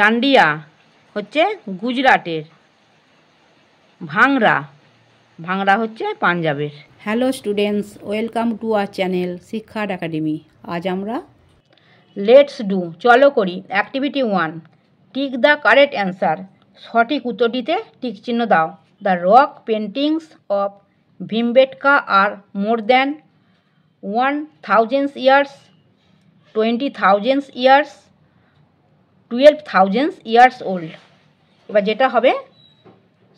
ডান্ডিয়া হচ্ছে গুজরাটের ভাংরা ভাংরা হচ্ছে পাঞ্জাবের hello students welcome to our channel শিক্ষার একাডেমি আজ আমরা লেটস ডু চলো করি activity one tick the correct answer সঠিক উত্তরটিতে টিক চিহ্ন দাও the rock paintings of Bhimbetka are more than one thousands years twenty thousands years twelve thousands years old এবার যেটা হবে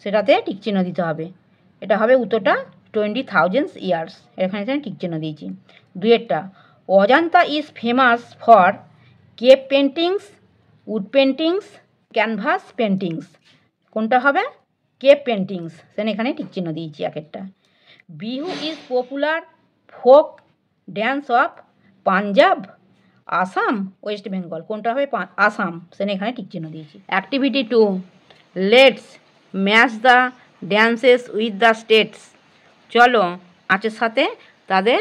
সেটাতে টিকচিহ্ন দিতে হবে এটা হবে উত্তরটা টোয়েন্টি থাউজেন্ডস ইয়ার্স এখানে এখানে টিকচিহ্ন দিয়েছি দুয়েরটা Ajanta is famous for cave paintings wood paintings canvas paintings কোনটা হবে কেপ পেন্টিংস সেখানে এখানে টিকচিহ্ন দিয়েছি এক একটা Bihu is popular folk dance of Punjab Assam West Bengal কোনটা হবে আসাম সেখানে এখানে চিহ্ন দিয়েছি activity two let's match the dances with the states চলো আঁচের আচ্ছা, সাথে তাদের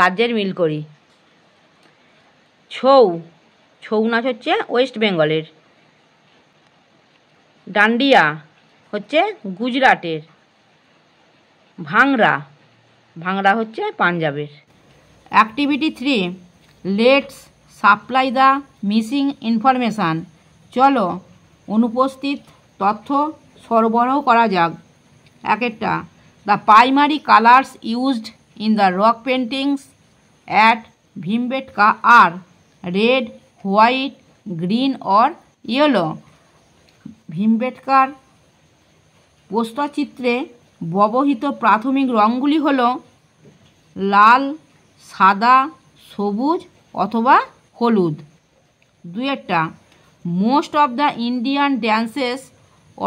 রাজ্যের মিল করি ছৌ ছৌ নাচ হচ্ছে ওয়েস্ট বেঙ্গলের ডান্ডিয়া হচ্ছে গুজরাটের ভাংরা ভাংরা হচ্ছে পাঞ্জাবের activity three let's supply the missing information চলো অনুপস্থিত তথ্য সরবরাহ করা যাক এক একটা the primary colours used in the rock paintings at Bhimbetka are red white green or yellow ভীমবেটকার প্রস্তচিত্রে ব্যবহৃত প্রাথমিক রঙগুলি হল লাল সাদা সবুজ অথবা হলুদ একটা most of the Indian dances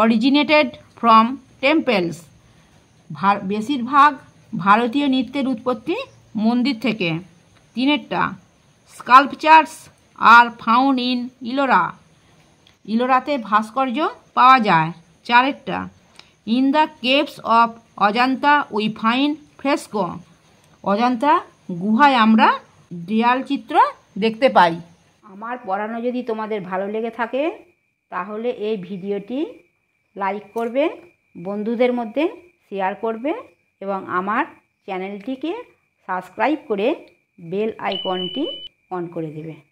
originated from temples বেশিরভাগ ভারতীয় নৃত্যের উৎপত্তি মন্দির থেকে তিনেরটা sculptures are found in Ellora ইলোরাতে ভাস্কর্য পাওয়া যায় চারেরটা in the caves of Ajanta we find fresco Ajanta গুহায় আমরা দেয়াল চিত্র দেখতে পাই আমার পড়ানো যদি তোমাদের ভালো লেগে থাকে তাহলে এই ভিডিওটি লাইক করবে বন্ধুদের মধ্যে শেয়ার করবে এবং আমার চ্যানেলটিকে সাবস্ক্রাইব করে বেল আইকনটি অন করে দেবে